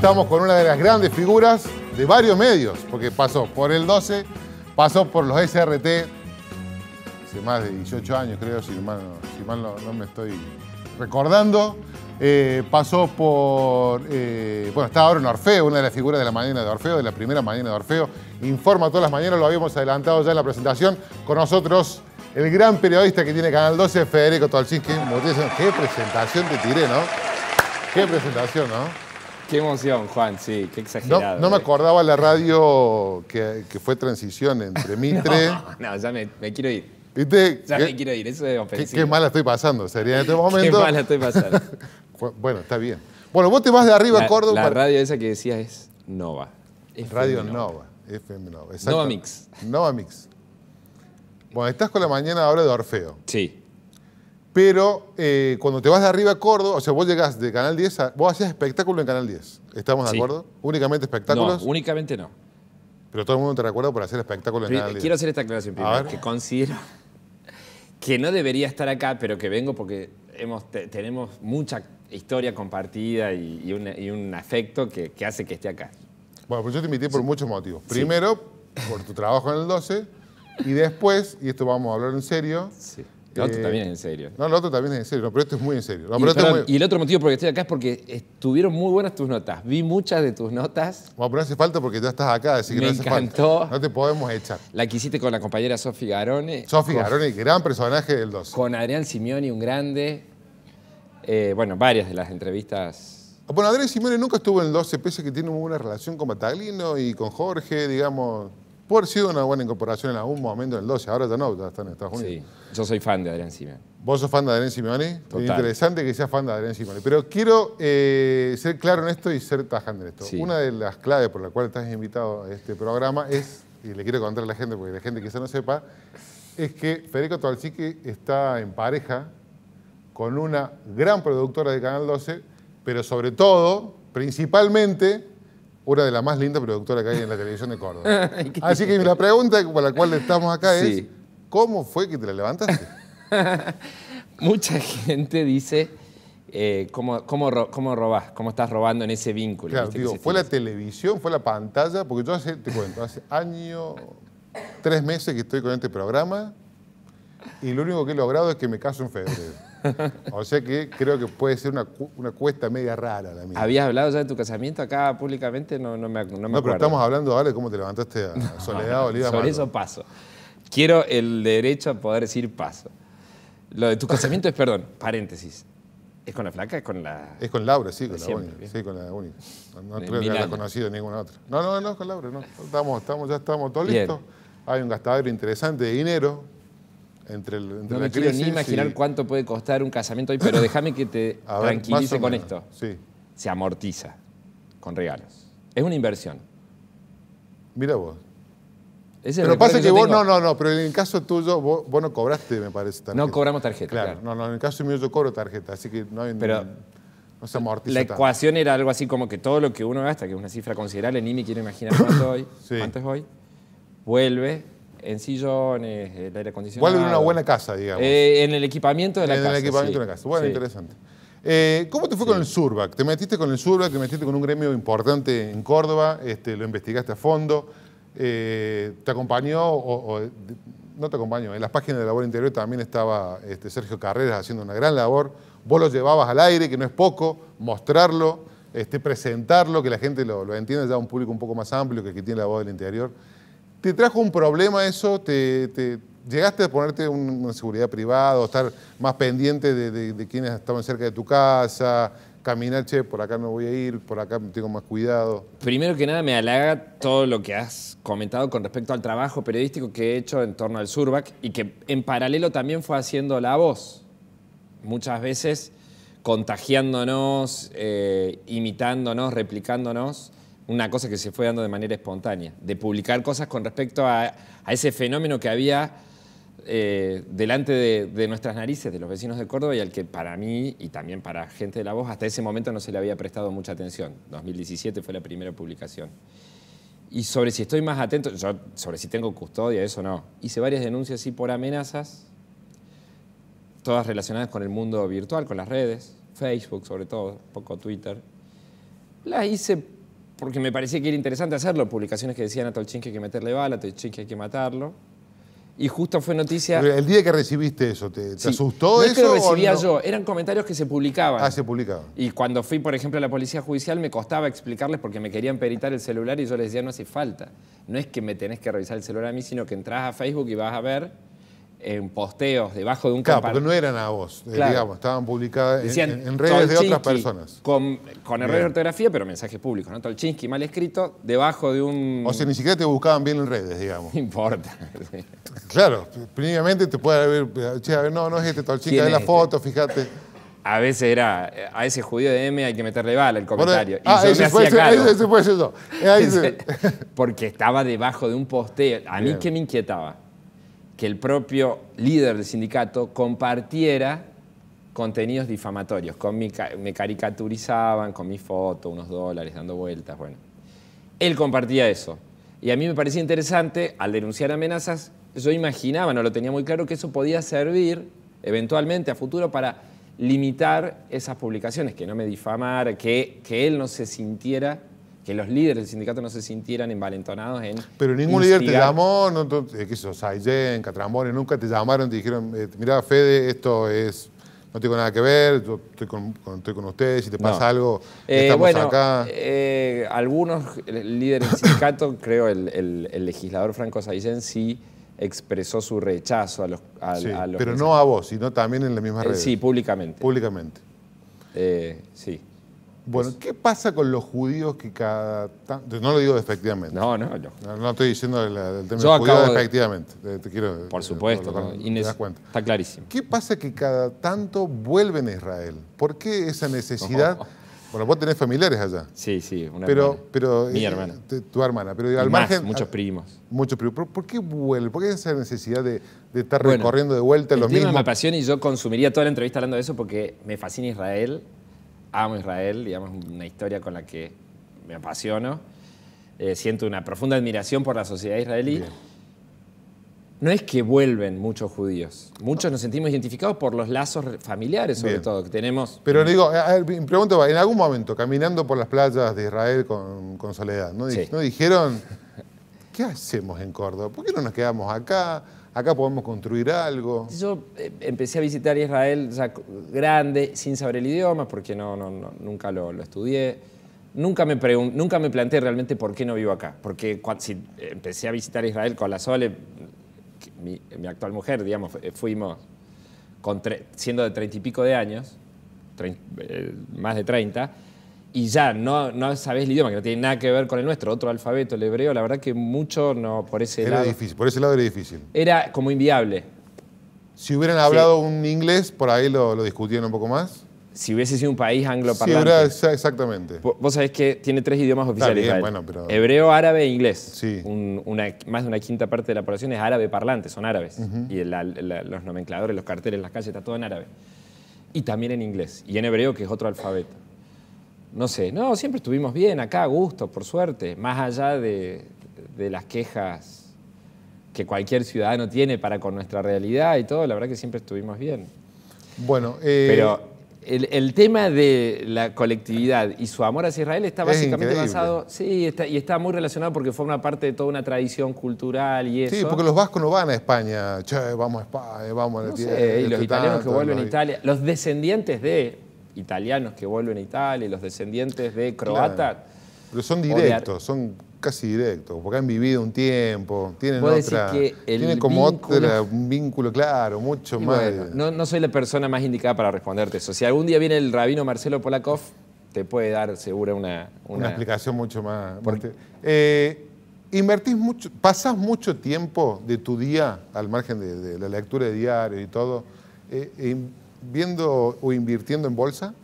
estamos con una de las grandes figuras de varios medios, porque pasó por el 12, pasó por los SRT, hace más de 18 años creo, si mal, no, me estoy recordando, eh, pasó por, eh, bueno, está ahora en Orfeo, una de las figuras de la mañana de Orfeo, de la primera mañana de Orfeo, informa todas las mañanas, lo habíamos adelantado ya en la presentación, con nosotros el gran periodista que tiene Canal 12, Federico Tolchinsky. Qué presentación te tiré, ¿no? Qué presentación, ¿no? Qué emoción, Juan, sí, qué exagerado. No, me eh. acordaba la radio que, fue transición entre Mitre. no, ya me, quiero ir. ¿Viste? Ya me quiero ir, eso es ofensivo. Qué, mala estoy pasando, sería en este momento. qué mala estoy pasando. bueno, está bien. Bueno, vos te vas de arriba a Córdoba. La radio esa que decías es Nova. FM radio Nova, FM Nova. Exacto. Nova Mix. Nova Mix. Bueno, estás con la mañana ahora de Orfeo. Sí. Pero eh, cuando te vas de arriba a Córdoba, o sea, vos llegás de Canal 10, a, vos hacías espectáculo en Canal 10, ¿estamos de acuerdo? ¿Únicamente espectáculos? No, únicamente no. Pero todo el mundo te recuerda por hacer espectáculo en Canal 10. Quiero hacer esta aclaración primero, que considero que no debería estar acá, pero que vengo porque tenemos mucha historia compartida y, un afecto que, hace que esté acá. Bueno, pues yo te invité por muchos motivos. Primero, por tu trabajo en el 12, y después, y esto vamos a hablar en serio, sí el otro eh, también es en serio. No, el otro también es en serio, pero esto es muy en serio. Este y, el otro motivo por el que estoy acá es porque estuvieron muy buenas tus notas. Vi muchas de tus notas. Bueno, pero no hace falta porque ya estás acá, así que no hace encantó. No te podemos echar. La que hiciste con la compañera Sofi Garone. Sofi Garone, gran personaje del 2. Con Adrián Simeoni, un grande. Eh, bueno, varias de las entrevistas bueno, Adrián Simeone nunca estuvo en el 12, pese que tiene una buena relación con Bataglino y con Jorge, digamos. Puede haber sido una buena incorporación en algún momento en el 12, ahora ya no, ya está en Estados Unidos. Sí, yo soy fan de Adrián Simeone. ¿Vos sos fan de Adrián Simeone? Total. Interesante que seas fan de Adrián Simeone. Pero quiero eh, ser claro en esto y ser tajante en esto. Una de las claves por la cual estás invitado a este programa es, y le quiero contar a la gente porque la gente quizá no sepa, es que Federico Tualchiqui está en pareja con una gran productora de Canal 12, pero sobre todo, principalmente, una de las más lindas productoras que hay en la televisión de Córdoba. Así que la pregunta por la cual estamos acá es, ¿cómo fue que te la levantaste? Mucha gente dice, eh, ¿cómo, cómo, cómo, robás? ¿Cómo estás robando en ese vínculo? Claro, digo, ¿fue la televisión? ¿Fue la pantalla? Porque yo hace, te cuento, hace año, tres meses que estoy con este programa y lo único que he logrado es que me caso en febrero. O sea que creo que puede ser una, cuesta media rara la mía. ¿Habías hablado ya de tu casamiento acá públicamente? No, me, no no, pero estamos hablando ahora de cómo te levantaste a Soledad Oliva. Sobre eso paso. Quiero el derecho a poder decir paso. Lo de tu casamiento es, perdón, paréntesis. ¿Es con la flaca? ¿Es con la.? Es con Laura, sí, con la única. Sí, con la única. No creo que haya conocido ninguna otra. No, no, no, con Laura, no. Estamos, ya estamos todos listos. Hay un gastadero interesante de dinero no me quiero ni imaginar cuánto puede costar un casamiento hoy, pero déjame que te tranquilice con esto. Sí. Se amortiza con regalos. Es una inversión. Mira vos. pero pasa que, vos, no, no, no, pero en el caso tuyo, vos, no cobraste, me parece. No cobramos tarjeta. Claro, No, no, en el caso mío yo cobro tarjeta, así que no hay. Pero, no se amortiza. La ecuación era algo así como que todo lo que uno gasta, que es una cifra considerable, ni me quiero imaginar cuánto es hoy, vuelve en sillones, el aire acondicionado. Vuelve una buena casa, digamos. Eh, en el equipamiento de la casa. En el equipamiento de la casa. Bueno, interesante. Eh, ¿Cómo te fue con el Surbac? ¿Te metiste con el Surbac? ¿Te metiste con un gremio importante en Córdoba? Este, ¿Lo investigaste a fondo? Eh, ¿Te acompañó o, no te acompañó? En las páginas de Labor Interior también estaba este, Sergio Carreras haciendo una gran labor. Vos lo llevabas al aire, que no es poco, mostrarlo, este, presentarlo, que la gente lo, entienda ya un público un poco más amplio que el que tiene la voz del interior. ¿Te trajo un problema eso? ¿Te, llegaste a ponerte una seguridad privada o estar más pendiente de, quienes estaban cerca de tu casa? Caminar, che, por acá no voy a ir, por acá tengo más cuidado. Primero que nada, me halaga todo lo que has comentado con respecto al trabajo periodístico que he hecho en torno al Surbac y que en paralelo también fue haciendo la voz. Muchas veces contagiándonos, eh, imitándonos, replicándonos una cosa que se fue dando de manera espontánea, de publicar cosas con respecto a, ese fenómeno que había eh, delante de, nuestras narices, de los vecinos de Córdoba, y al que para mí y también para gente de La Voz hasta ese momento no se le había prestado mucha atención. 2017 fue la primera publicación. Y sobre si estoy más atento, yo sobre si tengo custodia, eso no. Hice varias denuncias y por amenazas, todas relacionadas con el mundo virtual, con las redes, Facebook sobre todo, poco Twitter. Las hice porque me parecía que era interesante hacerlo, publicaciones que decían a que hay que meterle bala, a que hay que matarlo. Y justo fue noticia... el día que recibiste eso, ¿te, te asustó no eso? Es que lo recibía yo, eran comentarios que se publicaban. Ah, se publicaban. Y cuando fui, por ejemplo, a la policía judicial me costaba explicarles porque me querían peritar el celular y yo les decía, no hace falta. No es que me tenés que revisar el celular a mí, sino que entras a Facebook y vas a ver en posteos debajo de un Claro, porque no eran a vos, eh, digamos, estaban publicadas en, redes de otras personas. Con, con errores de ortografía, pero mensajes públicos, ¿no? Tolchinsky mal escrito, debajo de un... O sea, ni siquiera te buscaban bien en redes, digamos. No importa. claro, primeramente te puede haber... no, no es este Tolchinsky, es la este? foto, fíjate. A veces era, a ese judío de M hay que meterle bala el comentario. ese, fue, eso. Porque estaba debajo de un posteo. A mí, que ¿qué me inquietaba? que el propio líder del sindicato compartiera contenidos difamatorios. Con me caricaturizaban con mi foto, unos dólares dando vueltas, bueno. Él compartía eso. Y a mí me parecía interesante, al denunciar amenazas, yo imaginaba, no lo tenía muy claro, que eso podía servir eventualmente a futuro para limitar esas publicaciones, que no me difamara, que, que él no se sintiera que los líderes del sindicato no se sintieran envalentonados en. Pero ningún líder te llamó, no, que eso, Sayen, nunca te llamaron, te dijeron, eh, mira, Fede, esto es no tengo nada que ver, yo estoy con, ustedes, si te pasa algo, eh, estamos bueno, acá. Eh, algunos líderes del sindicato, creo el, legislador Franco Saizen sí expresó su rechazo a los... pero no a vos, sino también en las mismas redes. Sí, públicamente. Públicamente. sí. Bueno, ¿qué pasa con los judíos que cada... tanto. No lo digo despectivamente. No, no, no. No, estoy diciendo el, tema judío despectivamente. Por supuesto, está clarísimo. ¿Qué pasa que cada tanto vuelven a Israel? ¿Por qué esa necesidad? Bueno, vos tenés familiares allá. Sí, sí, una pero, hermana. Pero, Mi eh, hermana. tu hermana. Pero al margen, muchos ah, primos. Muchos primos. ¿Por, qué vuelve? ¿Por qué esa necesidad de, estar recorriendo de vuelta lo mismo? me apasiona y yo consumiría toda la entrevista hablando de eso porque me fascina Israel amo Israel, digamos, una historia con la que me apasiono. Eh, siento una profunda admiración por la sociedad israelí. No es que vuelven muchos judíos. Muchos nos sentimos identificados por los lazos familiares, sobre todo, que tenemos. Pero digo, pregunto en algún momento, caminando por las playas de Israel con, Soledad, ¿no? Dijeron, ¿qué hacemos en Córdoba? ¿Por qué no nos quedamos acá? Acá podemos construir algo. Yo eh, empecé a visitar Israel grande, sin saber el idioma, porque no, no, nunca lo, estudié. Nunca me, nunca me planteé realmente por qué no vivo acá. Porque si eh, empecé a visitar Israel con la Sole, mi, actual mujer, digamos, eh, fuimos siendo de treinta y pico de años, más de treinta, y ya no, no sabes el idioma, que no tiene nada que ver con el nuestro, otro alfabeto, el hebreo, la verdad que mucho no, por ese era difícil, por ese lado era difícil. Era como inviable. Si hubieran hablado un inglés, por ahí lo, lo, discutían un poco más. Si hubiese sido un país angloparlante. Sí, exactamente. Vos sabés que tiene tres idiomas oficiales. bueno, pero... Hebreo, árabe e inglés. Sí. una, más de una quinta parte de la población es árabe parlante, son árabes. Y los nomencladores, los carteles, las calles, está todo en árabe. Y también en inglés. Y en hebreo, que es otro alfabeto no sé, no, siempre estuvimos bien acá, a gusto, por suerte, más allá de, las quejas que cualquier ciudadano tiene para con nuestra realidad y todo, la verdad que siempre estuvimos bien. Bueno, eh, pero el, tema de la colectividad y su amor hacia Israel está básicamente basado. Sí, y está muy relacionado porque forma parte de toda una tradición cultural y eso. Sí, porque los vascos no van a España. Che, vamos a España, vamos a sé, Y los este, italianos que vuelven a Italia. Los descendientes de italianos que vuelven a Italia, los descendientes de croatas. Pero son directos, son casi directos, porque han vivido un tiempo, tienen otra, tienen como un vínculo claro, mucho más. no, soy la persona más indicada para responderte eso. Si algún día viene el rabino Marcelo Polakov, te puede dar seguro una... Una, explicación mucho más... Porque, eh, invertís mucho, pasás mucho tiempo de tu día, al margen de, la lectura de diario y todo, eh, eh, viendo o invirtiendo en bolsa?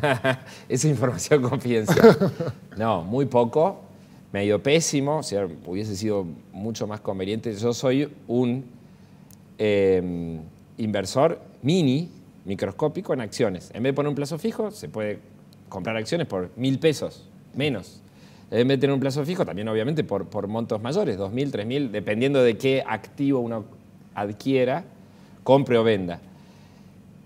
Esa información confidencial. No, muy poco. medio pésimo. hubiese sido mucho más conveniente. Yo soy un em, inversor mini, microscópico en acciones. En vez de poner un plazo fijo, se puede comprar acciones por mil pesos, menos. En vez de tener un plazo fijo, también obviamente por, por montos mayores, dos mil, tres mil, dependiendo de qué activo uno adquiera, compre o venda.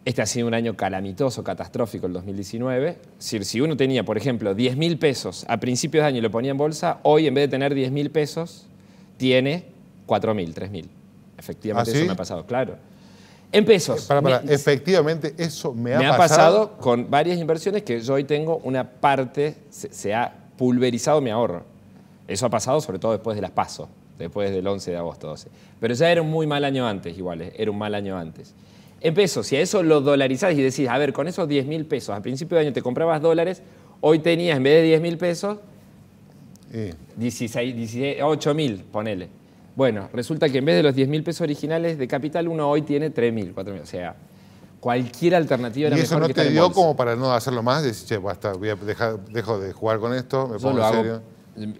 Este ha sido un año calamitoso, catastrófico el 2019. Si, uno tenía, por ejemplo, 10 mil pesos a principios de año y lo ponía en bolsa, hoy en vez de tener 10 mil pesos, tiene 4 mil, 3 mil. Efectivamente ¿Ah, eso me ha pasado, claro. En pesos. Eh, efectivamente eso me ha pasado. Me ha pasado? con varias inversiones que yo hoy tengo una parte, se, ha pulverizado mi ahorro. Eso ha pasado sobre todo después de las pasos, después del 11 de agosto, 12. Pero ya era un muy mal año antes, igual, eh, era un mal año antes en pesos. Si a eso lo dolarizás y decís, a ver, con esos 10 mil pesos, al principio de año te comprabas dólares, hoy tenías en vez de 10 mil pesos, mil, ponele. Bueno, resulta que en vez de los 10 mil pesos originales de capital, uno hoy tiene 3 mil, 4 mil. O sea, cualquier alternativa era ¿Y eso no te dio como para no hacerlo más? Decís, che, basta, voy a dejo de jugar con esto, me pongo en serio.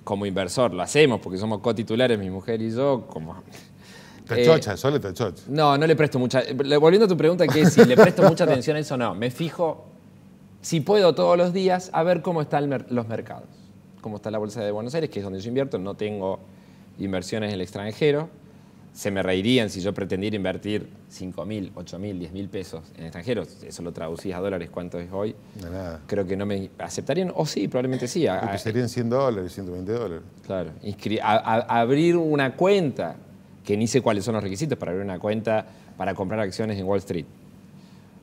como inversor, lo hacemos porque somos cotitulares, mi mujer y yo, como te eh, chocha, No, no le presto mucha. Volviendo a tu pregunta, que si le presto mucha atención a eso, no. Me fijo, si puedo todos los días, a ver cómo están los mercados. Cómo está la bolsa de Buenos Aires, que es donde yo invierto. No tengo inversiones en el extranjero. Se me reirían si yo pretendiera invertir 5.000, mil, 10.000 mil, mil pesos en extranjeros. Eso lo traducís a dólares, ¿cuánto es hoy? nada. Creo que no me aceptarían, o sí, probablemente sí. serían 100 dólares, 120 dólares. Claro. abrir una cuenta que ni sé cuáles son los requisitos para abrir una cuenta para comprar acciones en Wall Street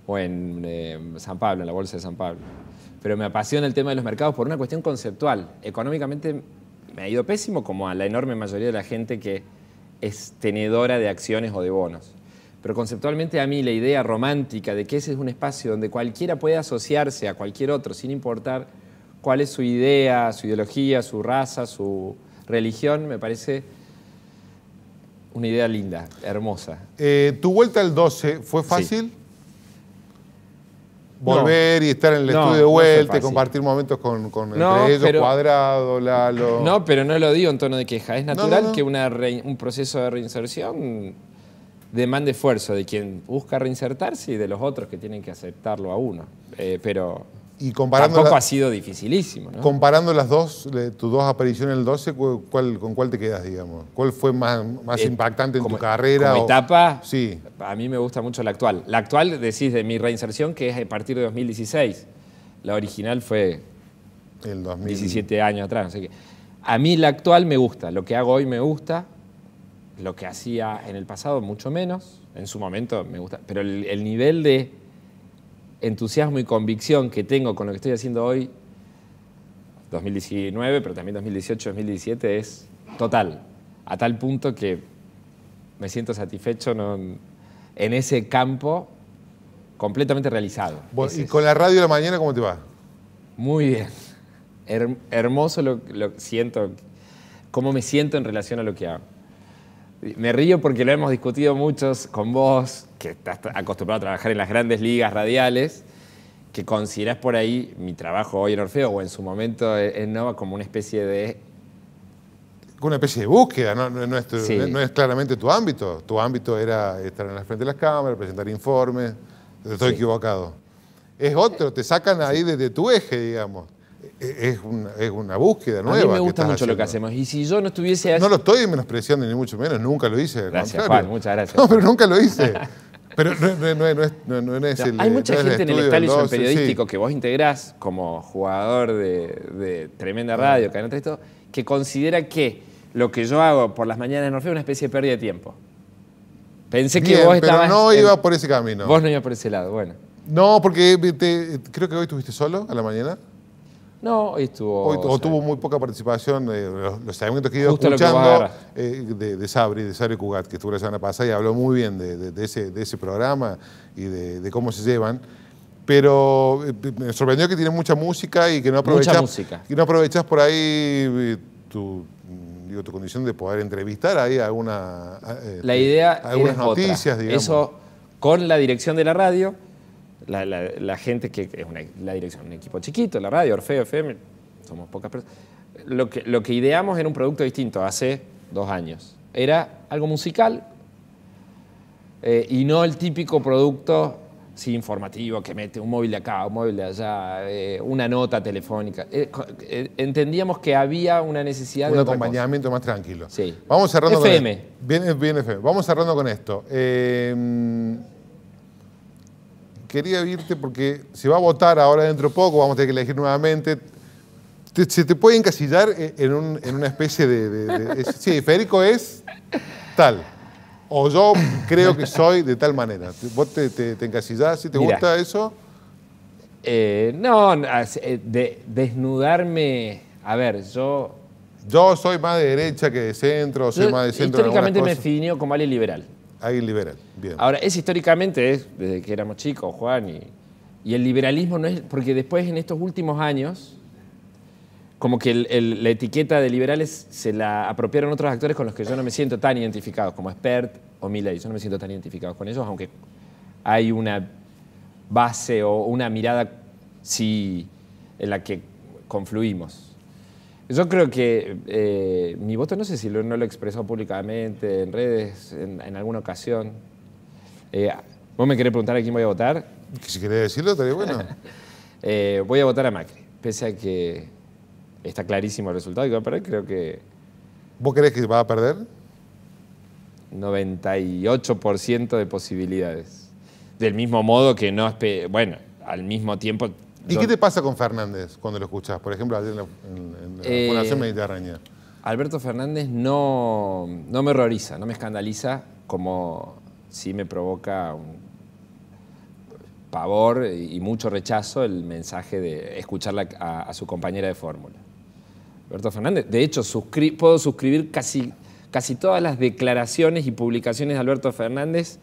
o en eh, San Pablo, en la Bolsa de San Pablo. Pero me apasiona el tema de los mercados por una cuestión conceptual. Económicamente me ha ido pésimo como a la enorme mayoría de la gente que es tenedora de acciones o de bonos. Pero conceptualmente a mí la idea romántica de que ese es un espacio donde cualquiera puede asociarse a cualquier otro sin importar cuál es su idea, su ideología, su raza, su religión, me parece una idea linda, hermosa. Eh, ¿Tu vuelta al 12 fue fácil? Volver y estar en el estudio de vuelta, compartir momentos con, con Cuadrado, Lalo. No, pero no lo digo en tono de queja. Es natural que una un proceso de reinserción demande esfuerzo de quien busca reinsertarse y de los otros que tienen que aceptarlo a uno. Eh, pero y comparando ha sido dificilísimo. Comparando las dos, tus dos apariciones en el 12, ¿con cuál te quedas, digamos? ¿Cuál fue más, más eh, impactante en tu carrera? Como etapa, sí. a mí me gusta mucho la actual. La actual, decís, de mi reinserción, que es a partir de 2016. La original fue el 17 años atrás. Así que a mí la actual me gusta. Lo que hago hoy me gusta. Lo que hacía en el pasado, mucho menos. En su momento me gusta. Pero el nivel de entusiasmo y convicción que tengo con lo que estoy haciendo hoy, 2019, pero también 2018, 2017, es total. A tal punto que me siento satisfecho en ese campo completamente realizado. ¿Y con la radio de la mañana cómo te va? Muy bien. hermoso lo, lo siento, cómo me siento en relación a lo que hago. Me río porque lo hemos discutido muchos con vos, que estás acostumbrado a trabajar en las grandes ligas radiales, que considerás por ahí mi trabajo hoy en Orfeo o en su momento en eh, eh, Nova como una especie de... Una especie de búsqueda, no, es, claramente tu ámbito. Tu ámbito era estar en la frente de las cámaras, presentar informes. Estoy equivocado. Es otro, te sacan ahí desde tu eje, digamos. Eh, es una, búsqueda nueva. A mí me gusta mucho lo que hacemos. Y si yo no estuviese No lo estoy menospreciando, ni mucho menos. Nunca lo hice. Gracias, Juan, muchas gracias. No, pero nunca lo hice. Pero no, es, el. Hay mucha gente en el establishment periodístico que vos integrás como jugador de, tremenda ah. radio, que esto que considera que lo que yo hago por las mañanas en Orfeo es una especie de pérdida de tiempo. Pensé que vos estabas. Pero no iba por ese camino. Vos no ibas por ese lado, bueno. No, porque creo que hoy estuviste solo a la mañana. No, hoy estuvo. tuvo muy poca participación, eh, los, los que he ido escuchando eh, de, Sabri, de Sabri Cugat, que estuvo la semana pasada y habló muy bien de, de, ese, programa y de, cómo se llevan. Pero eh, me sorprendió que tiene mucha música y que no aprovechas. Y no aprovechas por ahí tu, digo, tu condición de poder entrevistar ahí alguna, la idea algunas noticias, digamos. Eso con la dirección de la radio la, gente que es la dirección, un equipo chiquito, la radio, Orfeo, FM, somos pocas personas. Lo que, lo que ideamos era un producto distinto hace dos años. Era algo musical eh, y no el típico producto sí, informativo que mete un móvil de acá, un móvil de allá, eh, una nota telefónica. Eh, entendíamos que había una necesidad de. Un acompañamiento más tranquilo. Sí. Vamos cerrando con Bien, bien, FM. Vamos cerrando con esto quería irte porque se va a votar ahora dentro de poco, vamos a tener que elegir nuevamente. se te puede encasillar e, en, una especie de... sí, Federico es tal. O yo creo que soy de tal manera. ¿Vos te, te, encasillás? ¿Si te gusta eso? Eh, no, eh, de, desnudarme... A ver, yo... Yo soy más de derecha que de centro, soy más de centro. Históricamente me definió como alguien liberal. Alguien liberal, Ahora, es históricamente, desde que éramos chicos, Juan, y, el liberalismo no es, porque después en estos últimos años, como que la etiqueta de liberales se la apropiaron otros actores con los que yo no me siento tan identificado, como Spert o Milley, yo no me siento tan identificado con ellos, aunque hay una base o una mirada, sí, en la que confluimos. Yo creo que eh, mi voto, no sé si lo, no lo he expresado públicamente, en redes, en, alguna ocasión. Eh, ¿Vos me querés preguntar a quién voy a votar? Si querés decirlo, estaría bueno. Eh, voy a votar a Macri, pese a que está clarísimo el resultado y va a perder, creo que... ¿Vos crees que va a perder? 98% de posibilidades. Del mismo modo que no... Bueno, al mismo tiempo ¿Y qué te pasa con Fernández cuando lo escuchas? Por ejemplo, en la, en eh, mediterránea. Alberto Fernández no, no me horroriza, no me escandaliza como sí me provoca pavor y mucho rechazo el mensaje de escuchar a, su compañera de fórmula. Alberto Fernández, de hecho, puedo suscribir casi, casi todas las declaraciones y publicaciones de Alberto Fernández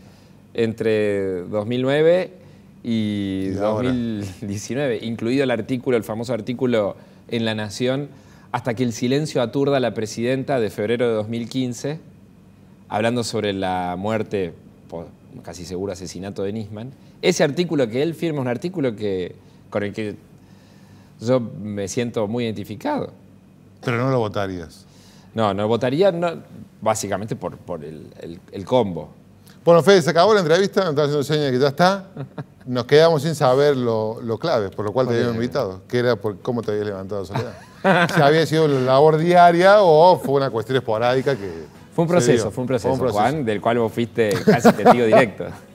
entre 2009 y, 2019, incluido el artículo, el famoso artículo en La Nación, hasta que el silencio aturda a la presidenta de febrero de 2015, hablando sobre la muerte, casi seguro asesinato de Nisman. Ese artículo que él firma es un artículo con el que yo me siento muy identificado. Pero no lo votarías. No, no votaría no, básicamente por, el combo. Bueno, Fede, se acabó la entrevista, nos está haciendo señas que ya está. Nos quedamos sin saber lo, lo clave, por lo cual te habíamos invitado, que era por cómo te habías levantado Soledad. si había sido la labor diaria o fue una cuestión esporádica que. Fue un proceso, fue un proceso, fue un proceso, Juan, del cual vos fuiste casi testigo directo.